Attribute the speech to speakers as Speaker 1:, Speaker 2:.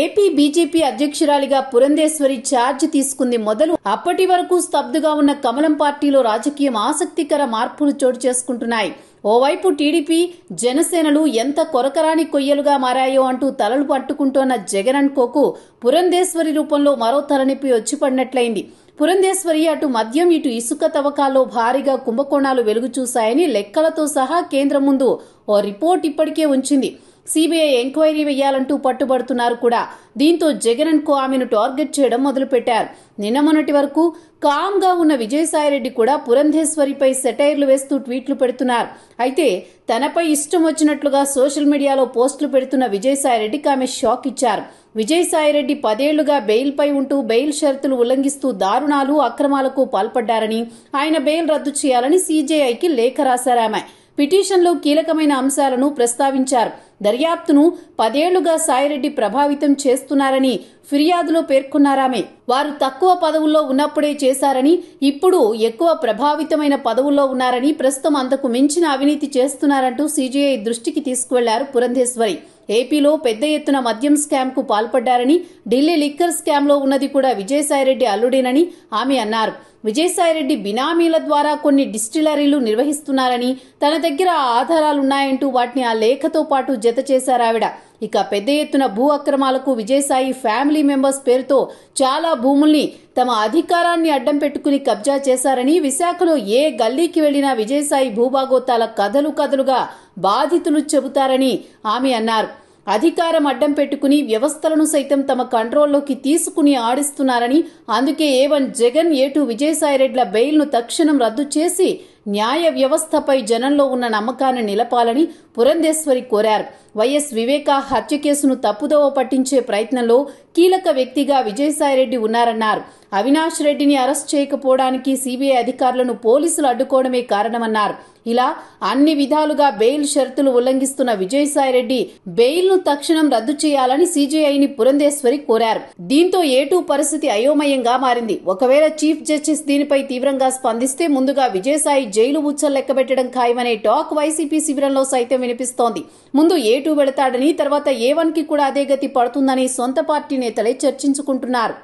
Speaker 1: AP BJP అధ్యక్షురాలిగా Purandeswari charge తీసుకుంది మొదలు అప్పటి వరకు స్తబ్దుగా ఉన్న కమలం పార్టీలో రాజకీయం ఆసక్తికర మార్పులు చోటు చేసుకుంటున్నాయి ఓవైపు టీడీపీ జనసేనలు ఎంత కొరకరాని కొయ్యలుగా మారాయో అంటూ తలలు పట్టుకుంటోన్న జగన్ కోకు పురంధేశ్వరి రూపంలో మరో తలనొప్పి వచ్చి పడినట్లయింది పురంధేశ్వరి అటు మద్యం ఇటు ఇసుక తవ్వకాల్లో భారీగా కుంభకోణాలు వెలుగు చూశాయని లెక్కలతో సహా కేంద్రం ముందు ఓ రిపోర్ట్ ఇప్పటికే ఉంచింది సీబీఐ ఎంక్వైరీ వేయాలంటూ పట్టుబడుతున్నారు కూడా దీంతో జగన్ అండ్ కో ఆమెను టార్గెట్ చేయడం మొదలుపెట్టారు నిన్న మొన్నటి వరకు కామ్గా ఉన్న విజయసాయిరెడ్డి కూడా పురంధేశ్వరిపై సెటైర్లు వేస్తూ ట్వీట్లు పెడుతున్నారు అయితే తనపై ఇష్టం వచ్చినట్లుగా సోషల్ మీడియాలో పోస్టులు పెడుతున్న విజయసాయిరెడ్డికి ఆమె షాక్ ఇచ్చారు విజయసాయిరెడ్డి పదేళ్లుగా బెయిల్పై ఉంటూ బెయిల్ షరతులు ఉల్లంఘిస్తూ దారుణాలు అక్రమాలకు పాల్పడ్డారని ఆయన బెయిల్ రద్దు చేయాలని సీజేఐకి లేఖ రాశారామె పిటిషన్లో కీలకమైన అంశాలను ప్రస్తావించారు దర్యాప్తును పదేళ్లుగా సాయిరెడ్డి ప్రభావితం చేస్తున్నారని ఫిర్యాదులో పేర్కొన్నారామె వారు తక్కువ పదవుల్లో ఉన్నప్పుడే చేశారని ఇప్పుడు ఎక్కువ ప్రభావితమైన పదవుల్లో ఉన్నారని ప్రస్తుతం అంతకు మించిన అవినీతి చేస్తున్నారంటూ సీజీఐ దృష్టికి తీసుకువెళ్లారు పురంధేశ్వరి ఏపీలో పెద్ద ఎత్తున మద్యం స్కామ్కు పాల్పడ్డారని ఢిల్లీ లిక్కర్ స్కామ్లో ఉన్నది కూడా విజయసాయిరెడ్డి అల్లుడేనని ఆమె అన్నారు విజయసాయిరెడ్డి బినామీల ద్వారా కొన్ని డిస్టిలరీలు నిర్వహిస్తున్నారని తన దగ్గర ఆధారాలున్నాయంటూ వాటిని ఆ లేఖతో పాటు జత చేశారావిడ ఇక పెద్ద ఎత్తున భూ అక్రమాలకు విజయసాయి ఫ్యామిలీ మెంబర్స్ పేరుతో చాలా భూముల్ని తమ అధికారాన్ని అడ్డం పెట్టుకుని కబ్జా చేశారని విశాఖలో ఏ గల్లీకి వెళ్లినా విజయసాయి భూభాగోతాల కథలు కథలుగా బాధితులు చెబుతారని ఆమె అన్నారు అధికారం అడ్డం పెట్టుకుని వ్యవస్థలను సైతం తమ కంట్రోల్లోకి తీసుకుని ఆడిస్తున్నారని అందుకే A one Jagan A two విజయసాయిరెడ్ల బెయిల్ను తక్షణం రద్దు చేసి న్యాయ వ్యవస్థపై జనంలో ఉన్న నమ్మకాన్ని నిలపాలని పురంధేశ్వరి కోరారు వైఎస్ వివేకా హత్య కేసును తప్పుదోవ పట్టించే ప్రయత్నంలో కీలక వ్యక్తిగా విజయసాయిరెడ్డి ఉన్నారన్నారు అవినాష్ రెడ్డిని అరెస్ట్ చేయకపోవడానికి సీబీఐ అధికారులను పోలీసులు అడ్డుకోవడమే కారణమన్నారు ఇలా అన్ని విధాలుగా బెయిల్ షరతులు ఉల్లంఘిస్తున్న విజయసాయిరెడ్డి బెయిల్ను తక్షణం రద్దు చేయాలని సీజీఐని పురంధేశ్వరి కోరారు దీంతో ఏటూ పరిస్థితి అయోమయంగా మారింది ఒకవేళ చీఫ్ జస్టిస్ దీనిపై తీవ్రంగా స్పందిస్తే ముందుగా విజయసాయి జైలు ఉచ్చలు లెక్కబెట్టడం ఖాయమనే టాక్ వైసీపీ శిబిరంలో సైతం వినిపిస్తోంది ముందు ఏటూ వెళతాడని తర్వాత ఏ వన్కి కూడా అదే గతి పడుతుందని సొంత పార్టీ నేతలే చర్చించుకుంటున్నారు